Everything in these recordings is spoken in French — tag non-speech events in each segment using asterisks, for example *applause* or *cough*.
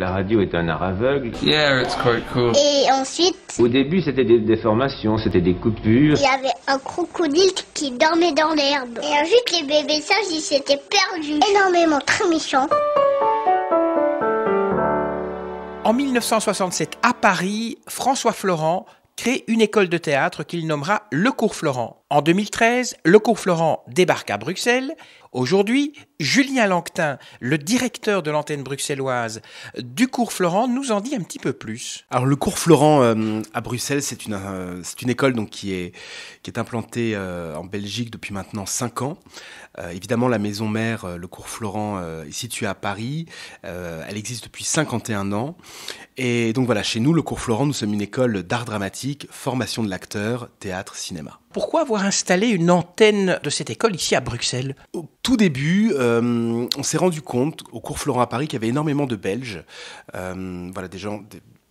La radio est un art aveugle. Yeah, it's quite cool. Et ensuite Au début, c'était des déformations, c'était des coupures. Il y avait un crocodile qui dormait dans l'herbe. Et ensuite, les bébés sages, ils s'étaient perdus. Énormément, très méchant. » En 1967, à Paris, François Florent crée une école de théâtre qu'il nommera Le Cours Florent. En 2013, Le Cours Florent débarque à Bruxelles Aujourd'hui, Julien Langtin, le directeur de l'antenne bruxelloise du cours Florent, nous en dit un petit peu plus. Alors le cours Florent euh, à Bruxelles, euh, c'est une, école donc, qui, est, implantée euh, en Belgique depuis maintenant 5 ans. évidemment, la maison mère, le cours Florent, est située à Paris. elle existe depuis 51 ans. Et donc voilà, chez nous, le cours Florent, nous sommes une école d'art dramatique, formation de l'acteur, théâtre, cinéma. Pourquoi avoir installé une antenne de cette école ici à Bruxelles Au tout début, euh, on s'est rendu compte au cours Florent à Paris qu'il y avait énormément de Belges, euh, voilà des gens,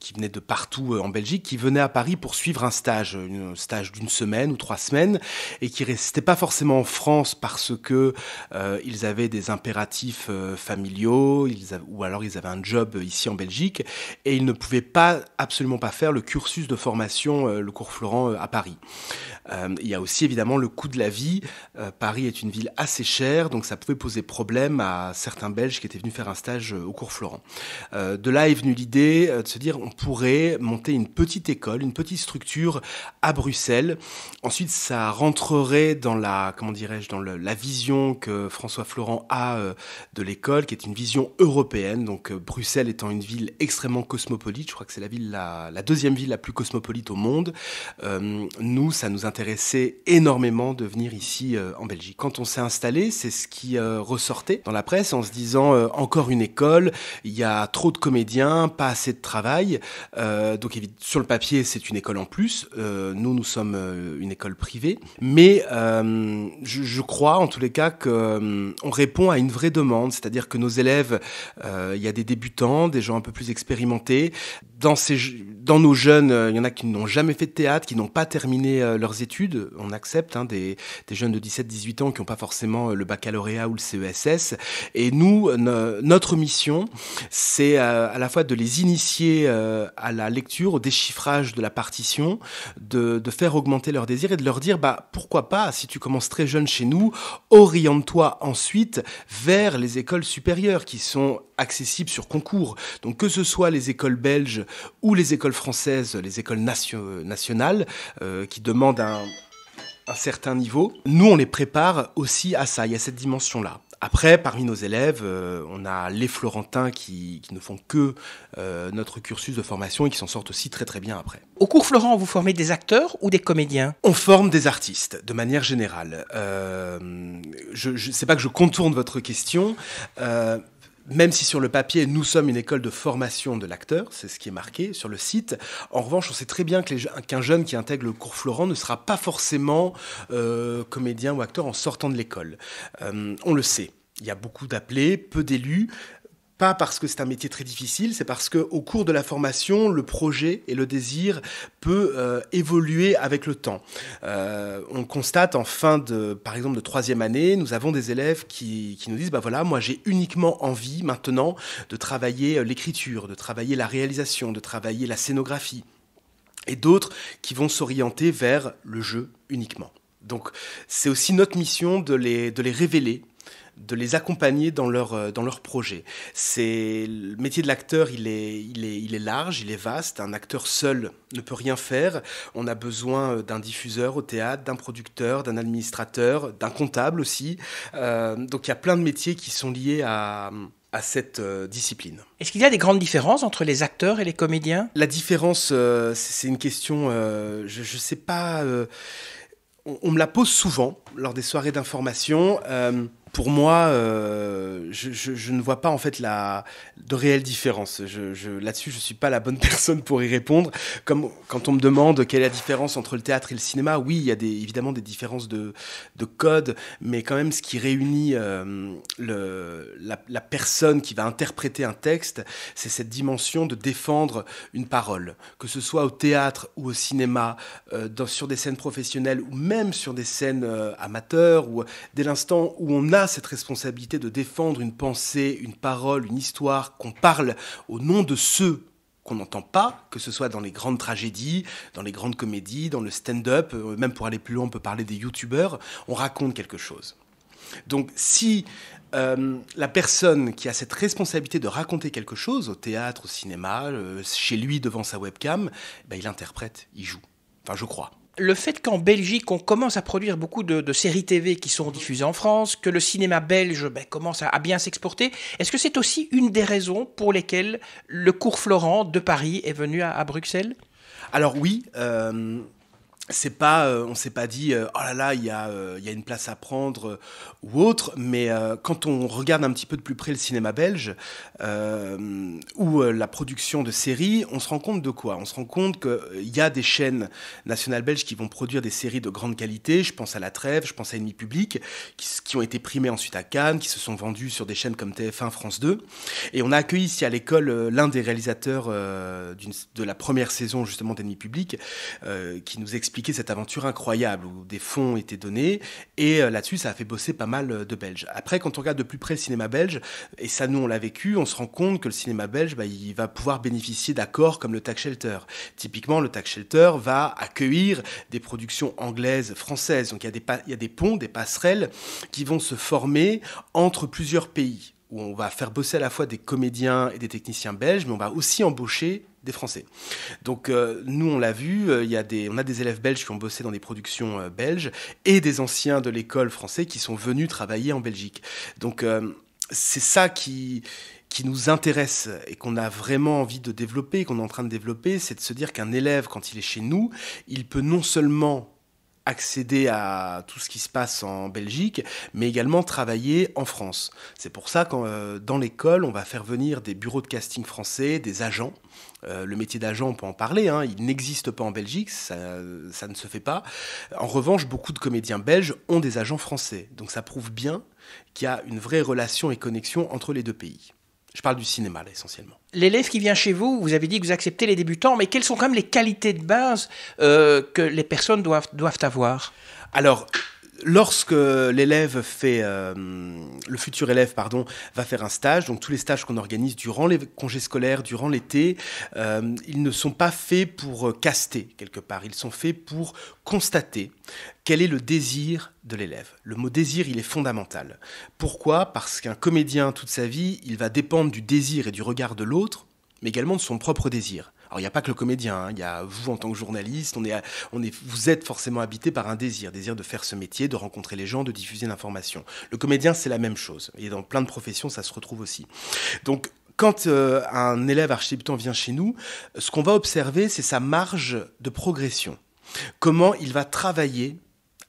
qui venaient de partout euh, en Belgique, qui venaient à Paris pour suivre un stage, euh, un stage d'une semaine ou trois semaines, et qui restaient pas forcément en France parce que euh, ils avaient des impératifs familiaux, ils ou alors ils avaient un job ici en Belgique, et ils ne pouvaient pas absolument pas faire le cursus de formation, le cours Florent à Paris. il y a aussi évidemment le coût de la vie. Paris est une ville assez chère, donc ça pouvait poser problème à certains Belges qui étaient venus faire un stage au cours Florent. de là est venue l'idée de se dire on on pourrait monter une petite école, une petite structure à Bruxelles. Ensuite, ça rentrerait dans la, comment dirais-je, dans la vision que François Florent a euh, de l'école, qui est une vision européenne. Donc, euh, Bruxelles étant une ville extrêmement cosmopolite, je crois que c'est la ville, la, deuxième ville la plus cosmopolite au monde. Euh, nous, ça nous intéressait énormément de venir ici en Belgique. Quand on s'est installé, c'est ce qui ressortait dans la presse en se disant encore une école, il y a trop de comédiens, pas assez de travail. Euh, donc sur le papier, c'est une école en plus. Euh, nous, nous sommes euh, une école privée. Mais je, je, crois, en tous les cas, qu'on répond à une vraie demande. C'est-à-dire que nos élèves, il y a des débutants, des gens un peu plus expérimentés, dans, ces, dans nos jeunes, euh, il y en a qui n'ont jamais fait de théâtre, qui n'ont pas terminé euh, leurs études. On accepte hein, des, jeunes de 17-18 ans qui n'ont pas forcément euh, le baccalauréat ou le CESS. Et nous, notre mission, c'est à la fois de les initier à la lecture, au déchiffrage de la partition, de, de faire augmenter leur désir et de leur dire, bah, pourquoi pas, si tu commences très jeune chez nous, oriente-toi ensuite vers les écoles supérieures qui sont accessibles sur concours. Donc que ce soit les écoles belges ou les écoles françaises, les écoles nationales, euh, qui demandent un, certain niveau. Nous, on les prépare aussi à ça, il y a cette dimension-là. Après, parmi nos élèves, euh, on a les Florentins qui, ne font que euh, notre cursus de formation et qui s'en sortent aussi très très bien après. Au cours Florent, vous formez des acteurs ou des comédiens On forme des artistes, de manière générale. Euh, je, ne sais pas que je contourne votre question même si sur le papier, nous sommes une école de formation de l'acteur, c'est ce qui est marqué sur le site, en revanche, on sait très bien qu'un jeune qui intègre le cours Florent ne sera pas forcément euh, comédien ou acteur en sortant de l'école. Euh, on le sait. Il y a beaucoup d'appelés, peu d'élus pas parce que c'est un métier très difficile, c'est parce que au cours de la formation, le projet et le désir peut euh, évoluer avec le temps. Euh, on constate en fin de, par exemple, de troisième année, nous avons des élèves qui, qui nous disent, bah voilà, moi j'ai uniquement envie maintenant de travailler euh, l'écriture, de travailler la réalisation, de travailler la scénographie, et d'autres qui vont s'orienter vers le jeu uniquement. Donc c'est aussi notre mission de les, de les révéler de les accompagner dans leur, euh, dans leur projet. C'est le métier de l'acteur, il est, il, est, large, il est vaste. Un acteur seul ne peut rien faire. On a besoin euh, d'un diffuseur au théâtre, d'un producteur, d'un administrateur, d'un comptable aussi. Euh, donc il y a plein de métiers qui sont liés à cette discipline. Est-ce qu'il y a des grandes différences entre les acteurs et les comédiens La différence, c'est une question, je ne sais pas, on, on, me la pose souvent lors des soirées d'information pour moi, euh, je, ne vois pas en fait la, de réelle différence. Je, Là-dessus, je ne suis pas la bonne *laughs* personne pour y répondre. Comme quand on me demande quelle est la différence entre le théâtre et le cinéma, oui, il y a évidemment des différences de, code, mais quand même, ce qui réunit euh, le, la, personne qui va interpréter un texte, c'est cette dimension de défendre une parole, que ce soit au théâtre ou au cinéma, euh, sur des scènes professionnelles ou même sur des scènes amateurs, ou dès l'instant où on a cette responsabilité de défendre une pensée, une parole, une histoire qu'on parle au nom de ceux qu'on n'entend pas, que ce soit dans les grandes tragédies, dans les grandes comédies, dans le stand-up, euh, même pour aller plus loin, on peut parler des youtubeurs, on raconte quelque chose. Donc si euh, la personne qui a cette responsabilité de raconter quelque chose au théâtre, au cinéma, euh, chez lui devant sa webcam, eh ben, il interprète, il joue. Enfin, je crois le fait qu'en Belgique, on commence à produire beaucoup de, séries TV qui sont diffusées en France, que le cinéma belge ben, commence à, bien s'exporter, est-ce que c'est aussi une des raisons pour lesquelles le cours Florent de Paris est venu à, Bruxelles Alors oui. Euh, c'est pas, euh, on s'est pas dit, euh, oh là là, il y, euh, y, a une place à prendre ou autre, mais quand on regarde un petit peu de plus près le cinéma belge ou la production de séries, on se rend compte de quoi On se rend compte qu'il y a des chaînes nationales belges qui vont produire des séries de grande qualité, je pense à La Trêve, je pense à Ennemi Public, qui, qui ont été primées ensuite à Cannes, qui se sont vendues sur des chaînes comme TF1, France 2, et on a accueilli ici à l'école l'un des réalisateurs de la première saison justement d'Ennemi Public, qui nous explique cette aventure incroyable où des fonds étaient donnés. Et euh, là-dessus, ça a fait bosser pas mal euh, de Belges. Après, quand on regarde de plus près le cinéma belge, et ça nous on l'a vécu, on se rend compte que le cinéma belge, bah, il va pouvoir bénéficier d'accords comme le Tax Shelter. Typiquement, le Tax Shelter va accueillir des productions anglaises, françaises. Donc il y a des, il y a des ponts, des passerelles qui vont se former entre plusieurs pays où on va faire bosser à la fois des comédiens et des techniciens belges, mais on va aussi embaucher des Français. Donc euh, nous, on l'a vu, euh, des, on a des élèves belges qui ont bossé dans des productions euh, belges et des anciens de l'école français qui sont venus travailler en Belgique. Donc c'est ça qui qui nous intéresse et qu'on a vraiment envie de développer, qu'on est en train de développer, c'est de se dire qu'un élève, quand il est chez nous, il peut non seulement accéder à tout ce qui se passe en Belgique, mais également travailler en France. C'est pour ça que euh, dans l'école, on va faire venir des bureaux de casting français, des agents. Euh, le métier d'agent, on peut en parler, hein. il n'existe pas en Belgique, ça, ça, ne se fait pas. En revanche, beaucoup de comédiens belges ont des agents français, donc ça prouve bien qu'il y a une vraie relation et connexion entre les deux pays. Je parle du cinéma, essentiellement. L'élève qui vient chez vous, vous avez dit que vous acceptez les débutants, mais quelles sont quand même les qualités de base euh, que les personnes doivent, doivent avoir Alors, lorsque l'élève fait, euh, le futur élève, pardon, va faire un stage, donc tous les stages qu'on organise durant les congés scolaires, durant l'été, euh, ils ne sont pas faits pour euh, caster quelque part, ils sont faits pour constater quel est le désir de l'élève. Le mot désir, il est fondamental. Pourquoi Parce qu'un comédien, toute sa vie, il va dépendre du désir et du regard de l'autre, mais également de son propre désir. Alors il n'y a pas que le comédien, hein. il y a vous en tant que journaliste, on est, on est, vous êtes forcément habité par un désir, désir de faire ce métier, de rencontrer les gens, de diffuser l'information. Le comédien, c'est la même chose. Et dans plein de professions, ça se retrouve aussi. Donc quand euh, un élève archidébutant vient chez nous, ce qu'on va observer, c'est sa marge de progression. Comment il va travailler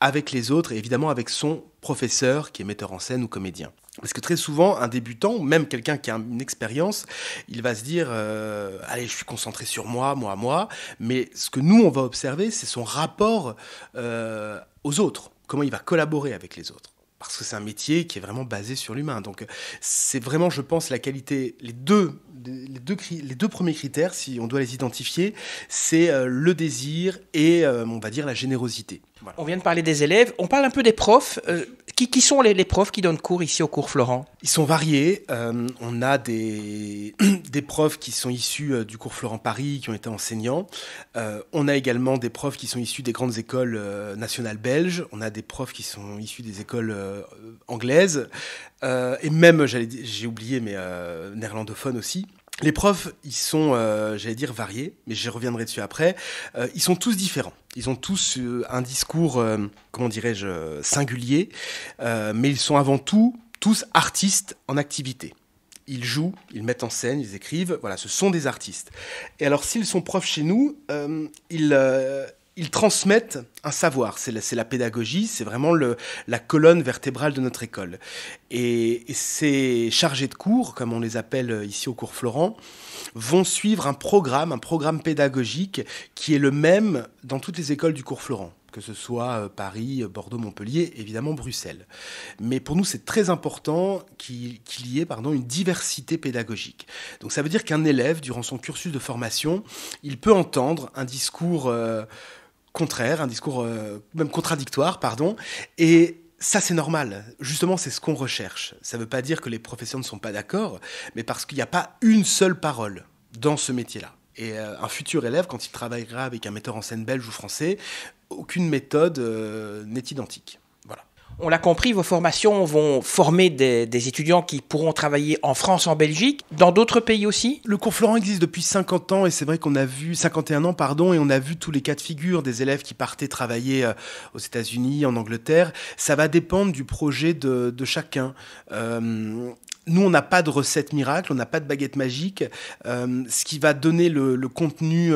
avec les autres et évidemment avec son professeur qui est metteur en scène ou comédien. Parce que très souvent, un débutant, même quelqu'un qui a une expérience, il va se dire euh, Allez, je suis concentré sur moi, moi, moi. Mais ce que nous, on va observer, c'est son rapport euh, aux autres, comment il va collaborer avec les autres. Parce que c'est un métier qui est vraiment basé sur l'humain. Donc, c'est vraiment, je pense, la qualité. les, deux, les deux premiers critères, si on doit les identifier, c'est euh, le désir et, on va dire, la générosité. On vient de parler des élèves, on parle un peu des profs. Euh, qui, sont les, profs qui donnent cours ici au cours Florent Ils sont variés. Euh, on a des, *clears throat* des, profs qui sont issus euh, du cours Florent Paris, qui ont été enseignants. on a également des profs qui sont issus des grandes écoles nationales belges. On a des profs qui sont issus des écoles anglaises. et même, j'ai oublié, mais néerlandophones aussi. Les profs, ils sont, euh, j'allais dire, variés, mais j'y reviendrai dessus après. Euh, ils sont tous différents. Ils ont tous euh, un discours, comment dirais-je, singulier, mais ils sont avant tout tous artistes en activité. Ils jouent, ils mettent en scène, ils écrivent, voilà, ce sont des artistes. Et alors, s'ils sont profs chez nous, ils, ils transmettent un savoir. C'est la, la, pédagogie, c'est vraiment le, la colonne vertébrale de notre école. Et, ces chargés de cours, comme on les appelle ici au cours Florent, vont suivre un programme, un programme pédagogique qui est le même dans toutes les écoles du cours Florent que ce soit euh, Paris, euh, Bordeaux, Montpellier, évidemment Bruxelles. Mais pour nous, c'est très important qu'il y ait pardon, une diversité pédagogique. Donc ça veut dire qu'un élève, durant son cursus de formation, il peut entendre un discours... Euh, contraire, un discours euh, même contradictoire, pardon. Et ça, c'est normal. Justement, c'est ce qu'on recherche. Ça ne veut pas dire que les professeurs ne sont pas d'accord, mais parce qu'il n'y a pas une seule parole dans ce métier-là. Et euh, un futur élève, quand il travaillera avec un metteur en scène belge ou français, aucune méthode euh, n'est identique. On l'a compris, vos formations vont former des, étudiants qui pourront travailler en France, en Belgique, dans d'autres pays aussi Le cours Florent existe depuis 50 ans et c'est vrai qu'on a vu, 51 ans pardon, et on a vu tous les cas de figure des élèves qui partaient travailler euh, aux États-Unis, en Angleterre. Ça va dépendre du projet de, chacun. Euh, nous, on n'a pas de recette miracle, on n'a pas de baguette magique. Euh, ce qui va donner le, contenu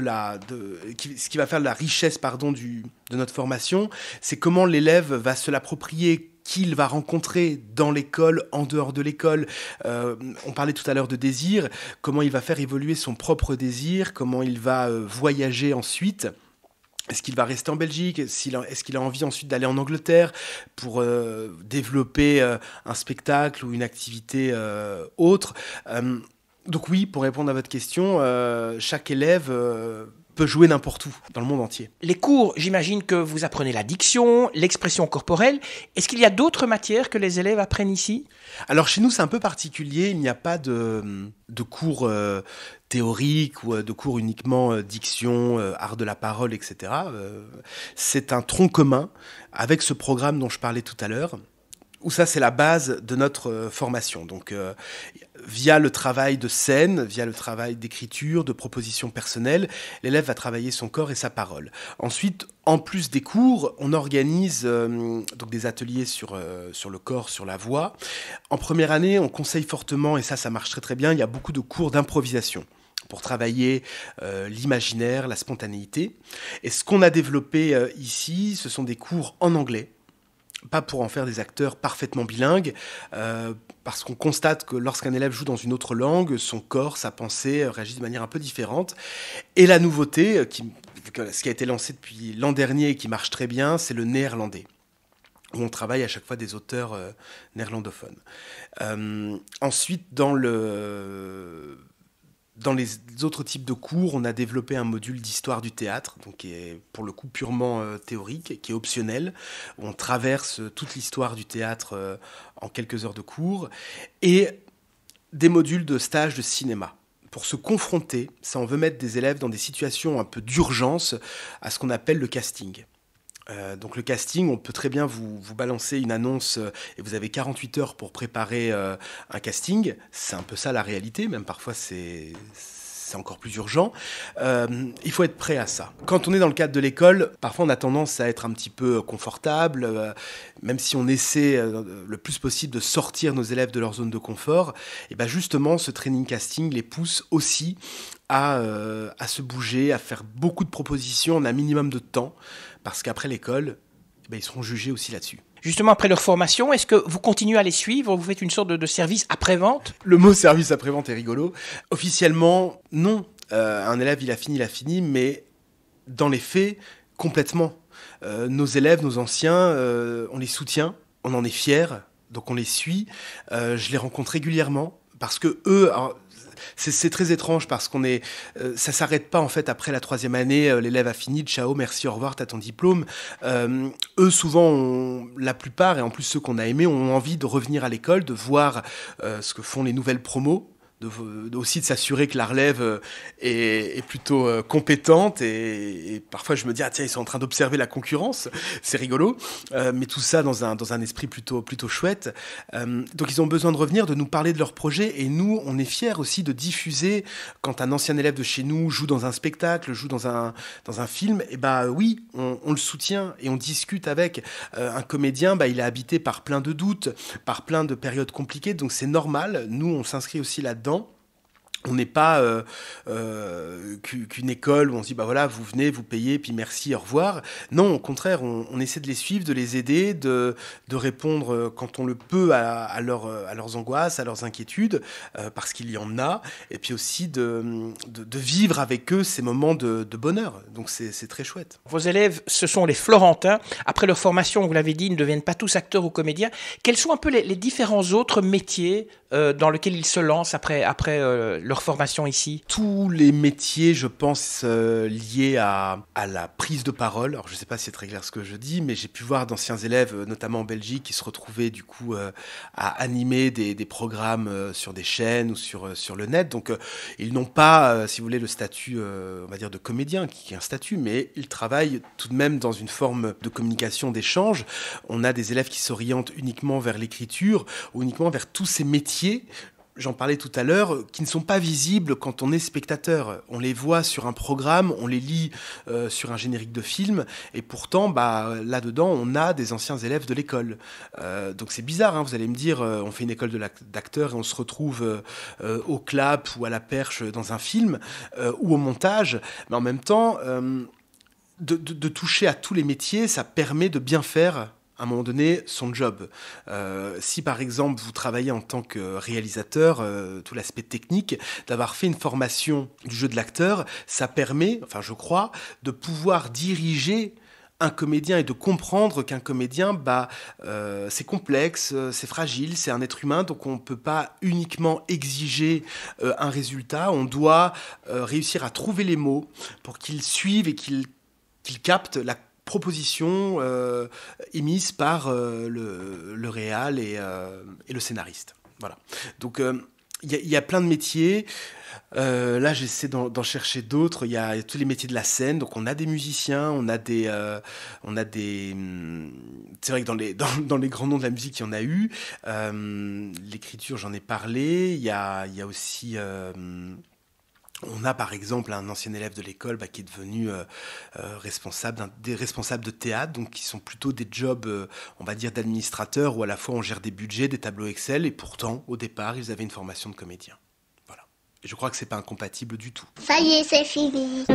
de la, de, ce qui va faire la richesse pardon, du, de notre formation, c'est comment l'élève va se l'approprier qu'il va rencontrer dans l'école, en dehors de l'école. Euh, on parlait tout à l'heure de désir, comment il va faire évoluer son propre désir, comment il va euh, voyager ensuite. Est-ce qu'il va rester en Belgique Est-ce qu'il a envie ensuite d'aller en Angleterre pour euh, développer un spectacle ou une activité autre donc oui, pour répondre à votre question, euh, chaque élève euh, peut jouer n'importe où dans le monde entier. Les cours, j'imagine que vous apprenez la diction, l'expression corporelle. Est-ce qu'il y a d'autres matières que les élèves apprennent ici Alors chez nous, c'est un peu particulier. Il n'y a pas de, cours euh, théoriques ou de cours uniquement diction, art de la parole, etc. c'est un tronc commun avec ce programme dont je parlais tout à l'heure où ça c'est la base de notre euh, formation. Donc euh, via le travail de scène, via le travail d'écriture, de proposition personnelle, l'élève va travailler son corps et sa parole. Ensuite, en plus des cours, on organise euh, donc des ateliers sur, sur le corps, sur la voix. En première année, on conseille fortement, et ça ça marche très très bien, il y a beaucoup de cours d'improvisation pour travailler l'imaginaire, la spontanéité. Et ce qu'on a développé ici, ce sont des cours en anglais pas pour en faire des acteurs parfaitement bilingues, euh, parce qu'on constate que lorsqu'un élève joue dans une autre langue, son corps, sa pensée euh, réagit de manière un peu différente. Et la nouveauté, euh, ce qui a été lancé depuis l'an dernier et qui marche très bien, c'est le néerlandais où on travaille à chaque fois des auteurs néerlandophones. ensuite, dans le dans les autres types de cours, on a développé un module d'histoire du théâtre, qui est pour le coup purement euh, théorique, qui est optionnel. On traverse toute l'histoire du théâtre euh, en quelques heures de cours, et des modules de stage de cinéma pour se confronter, ça on veut mettre des élèves dans des situations un peu d'urgence à ce qu'on appelle le casting. Euh, donc le casting, on peut très bien vous, balancer une annonce euh, et vous avez 48 heures pour préparer euh, un casting. C'est un peu ça la réalité, même parfois c'est c'est encore plus urgent. Euh, il faut être prêt à ça. Quand on est dans le cadre de l'école, parfois on a tendance à être un petit peu euh, confortable, euh, même si on essaie le plus possible de sortir nos élèves de leur zone de confort. Et bien justement, ce training casting les pousse aussi à, à se bouger, à faire beaucoup de propositions en un minimum de temps, parce qu'après l'école, ben, ils seront jugés aussi là-dessus justement après leur formation Est-ce que vous continuez à les suivre Vous faites une sorte de, service après-vente Le mot service après-vente est rigolo. Officiellement, non. Euh, un élève, il a fini, il a fini, mais dans les faits, complètement. Euh, nos élèves, nos anciens, euh, on les soutient, on en est fiers, donc on les suit. je les rencontre régulièrement parce que eux, c'est très étrange parce qu'on est, ne euh, ça s'arrête pas en fait après la troisième année. Euh, l'élève a fini, ciao, merci, au revoir, as ton diplôme. Euh, eux, souvent, la plupart et en plus ceux qu'on a aimés ont envie de revenir à l'école, de voir ce que font les nouvelles promos aussi de s'assurer que la relève euh, est, plutôt euh, compétente et, parfois je me dis ah tiens ils sont en train d'observer la concurrence c'est rigolo euh, mais tout ça dans un, dans un esprit plutôt plutôt chouette donc ils ont besoin de revenir de nous parler de leur projet et nous on est fiers aussi de diffuser quand un ancien élève de chez nous joue dans un spectacle joue dans un dans un film et eh bah ben, oui on, le soutient et on discute avec un comédien bah il est habité par plein de doutes par plein de périodes compliquées donc c'est normal nous on s'inscrit aussi là dedans on n'est pas euh, euh, qu'une école où on se dit bah voilà vous venez vous payez puis merci au revoir non au contraire on, essaie de les suivre de les aider de, de répondre euh, quand on le peut à, à, à leurs angoisses à leurs inquiétudes parce qu'il y en a et puis aussi de, de, vivre avec eux ces moments de, bonheur donc c'est très chouette vos élèves ce sont les Florentins après leur formation vous l'avez dit ils ne deviennent pas tous acteurs ou comédiens quels sont un peu les, différents autres métiers dans lesquels ils se lancent après après leur formation ici Tous les métiers, je pense, euh, liés à, à, la prise de parole. Alors, je ne sais pas si c'est très clair ce que je dis, mais j'ai pu voir d'anciens élèves, euh, notamment en Belgique, qui se retrouvaient du coup euh, à animer des, des programmes sur des chaînes ou sur, sur le net. Donc, ils n'ont pas, si vous voulez, le statut, on va dire, de comédien, qui est un statut, mais ils travaillent tout de même dans une forme de communication, d'échange. On a des élèves qui s'orientent uniquement vers l'écriture ou uniquement vers tous ces métiers j'en parlais tout à l'heure, euh, qui ne sont pas visibles quand on est spectateur. On les voit sur un programme, on les lit euh, sur un générique de film, et pourtant, bah, là-dedans, on a des anciens élèves de l'école. Euh, donc c'est bizarre, hein, vous allez me dire, on fait une école d'acteurs et on se retrouve au clap ou à la perche dans un film, ou au montage, mais en même temps... de, toucher à tous les métiers, ça permet de bien faire à un moment donné son job. Euh, si par exemple vous travaillez en tant que réalisateur, euh, tout l'aspect technique, d'avoir fait une formation du jeu de l'acteur, ça permet, enfin je crois, de pouvoir diriger un comédien et de comprendre qu'un comédien, bah, euh, c'est complexe, c'est fragile, c'est un être humain, donc on ne peut pas uniquement exiger un résultat, on doit réussir à trouver les mots pour qu'ils suivent et qu'ils qu captent la propositions euh, émises par euh, le, le réal euh, et, le scénariste. Voilà. Donc il y, a plein de métiers. là, j'essaie d'en chercher d'autres. Il y, a tous les métiers de la scène. Donc, on a des musiciens, on a des. on a des hmm, c'est vrai que dans les, *laughs* dans, les grands noms de la musique, il y en a eu. L'écriture, j'en ai parlé. Il y a, aussi. On a par exemple un ancien élève de l'école bah, qui est devenu euh, euh, responsable, des responsables de théâtre, donc qui sont plutôt des jobs, euh, on va dire, d'administrateurs, où à la fois on gère des budgets, des tableaux Excel, et pourtant, au départ, ils avaient une formation de comédien. Voilà. je crois que c'est pas incompatible du tout. Ça y est, c'est fini.